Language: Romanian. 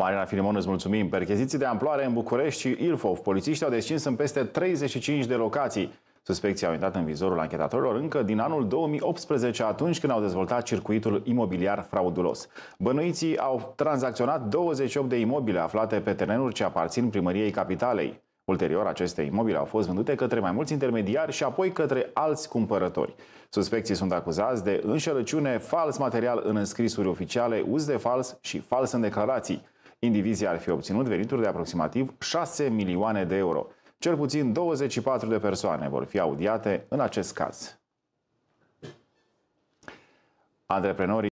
Marina Filimon, îți mulțumim. Percheziții de amploare în București și Ilfov. Polițiștii au descins în peste 35 de locații. Suspecții au intrat în vizorul anchetatorilor încă din anul 2018, atunci când au dezvoltat circuitul imobiliar fraudulos. Bănuiții au tranzacționat 28 de imobile aflate pe terenuri ce aparțin primăriei capitalei. Ulterior, aceste imobile au fost vândute către mai mulți intermediari și apoi către alți cumpărători. Suspecții sunt acuzați de înșelăciune, fals material în înscrisuri oficiale, uz de fals și fals în declarații. Indivizia ar fi obținut venituri de aproximativ 6 milioane de euro. Cel puțin 24 de persoane vor fi audiate în acest caz. Antreprenorii